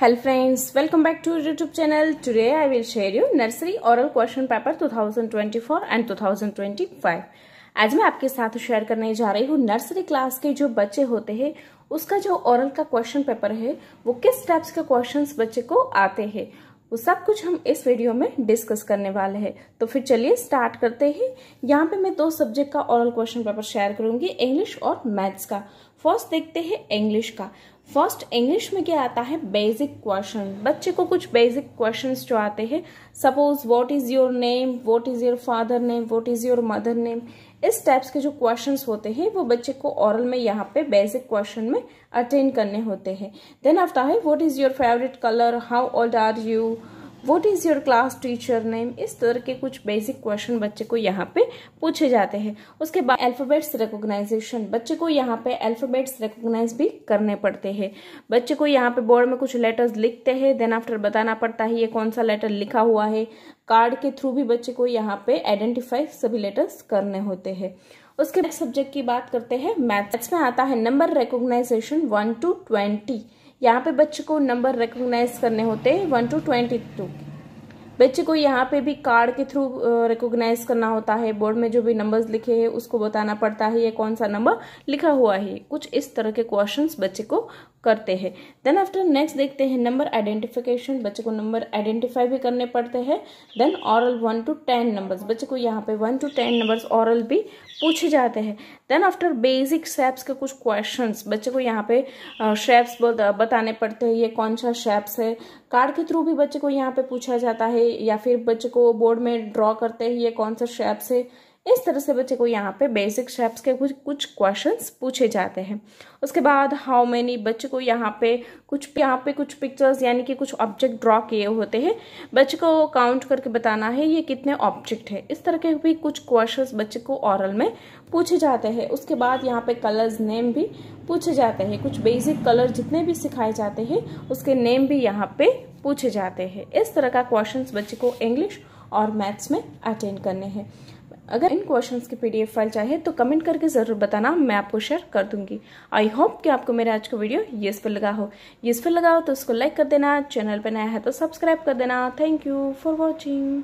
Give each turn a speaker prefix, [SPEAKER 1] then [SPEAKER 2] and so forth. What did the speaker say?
[SPEAKER 1] Hello friends, welcome back to YouTube channel. Today I will share you nursery oral question paper 2024 and 2025. आज मैं आपके साथ share करने जा रही हूँ नर्सरी क्लास के जो बच्चे होते हैं उसका जो ओरल का क्वेश्चन पेपर है वो किस टाइप्स के क्वेश्चंस बच्चे को आते हैं वो सब कुछ हम इस वीडियो में डिस्कस करने वाले हैं तो फिर चलिए स्टार्ट करते हैं यहाँ पे मैं दो सब्जेक्ट का ओरल क्वेश्चन पेपर शेयर करूंगी इंग्लिश और मैथ्स का फर्स्ट देखते हैं इंग्लिश का फर्स्ट इंग्लिश में क्या आता है बेसिक क्वेश्चन बच्चे को कुछ बेसिक क्वेश्चन जो आते हैं suppose what is your name what is your father name what is your mother name इस टाइप्स के जो क्वेश्चंस होते हैं वो बच्चे को ओरल में यहाँ पे बेसिक क्वेश्चन में अटेंड करने होते हैं देन आफ्टर है what is your favourite colour how old are you what is your class teacher name इस तरह के कुछ बेसिक क्वेश्चन बच्चे को यहाँ पे पूछे जाते हैं उसके बाद अल्फ़ाबेट्स रिकोगनाइजेशन बच्चे को यहाँ पे अल्फ़ाबेट्स रिकोगनाइज भी करने पड़ते हैं बच्चे को यहाँ पे बोर्ड में कुछ लेटर्स लिखते हैं देन आफ्टर बताना पड़ता है ये कौन सा लेटर लिखा हुआ है कार्ड के थ्रू भी बच्चे को यहाँ पे आइडेंटिफाई सभी लेटर्स करने होते हैं उसके बाद सब्जेक्ट की बात करते हैं मैथ्स में आता है number recognition one to twenty यहाँ पे बच्चे को नंबर रिकोगनाइज करने होते हैं वन टू ट्वेंटी टू बच्चे को यहाँ पे भी कार्ड के थ्रू रिकोगनाइज करना होता है बोर्ड में जो भी नंबर्स लिखे हैं उसको बताना पड़ता है ये कौन सा नंबर लिखा हुआ है कुछ इस तरह के क्वेश्चंस बच्चे को करते हैं देन आफ्टर नेक्स्ट देखते हैं नंबर आइडेंटिफिकेशन बच्चे को नंबर आइडेंटिफाई भी करने पड़ते हैं then oral one to ten numbers बच्चे को यहाँ पे one to ten numbers oral भी पूछे जाते हैं देन आफ्टर बेसिक शेप्स के कुछ क्वेश्चंस बच्चे को यहाँ पे शेप्स बताने पड़ते हैं ये कौन सा शेप्स है कार्ड के थ्रू भी बच्चे को यहाँ पे पूछा जाता है या फिर बच्चे को बोर्ड में ड्रॉ करते हैं ये कौन सा शेप से इस तरह से बच्चे को यहाँ पे बेसिक शेप्स के कुछ कुछ क्वेश्चंस पूछे जाते हैं उसके बाद हाउ मेनी बच्चे को यहाँ पे कुछ यहाँ पे कुछ पिक्चर्स यानी कि कुछ ऑब्जेक्ट ड्रॉ किए होते हैं बच्चे को काउंट करके बताना है ये कितने ऑब्जेक्ट है इस तरह के भी कुछ क्वेश्चंस बच्चे को ऑरल में पूछे जाते हैं उसके बाद यहाँ पे कलर्स नेम भी पूछे जाते हैं कुछ बेसिक कलर जितने भी सिखाए जाते हैं उसके नेम भी यहाँ पे पूछे जाते हैं इस तरह का क्वेश्चन बच्चे को इंग्लिश और मैथ्स में अटेंड करने हैं अगर इन क्वेश्चंस की पीडीएफ फाइल चाहिए तो कमेंट करके ज़रूर बताना मैं आपको शेयर कर दूंगी आई होप कि आपको मेरा आज का वीडियो यूजफुल लगा हो यूजफुल लगा हो तो उसको लाइक कर देना चैनल पर नया है तो सब्सक्राइब कर देना थैंक यू फॉर वॉचिंग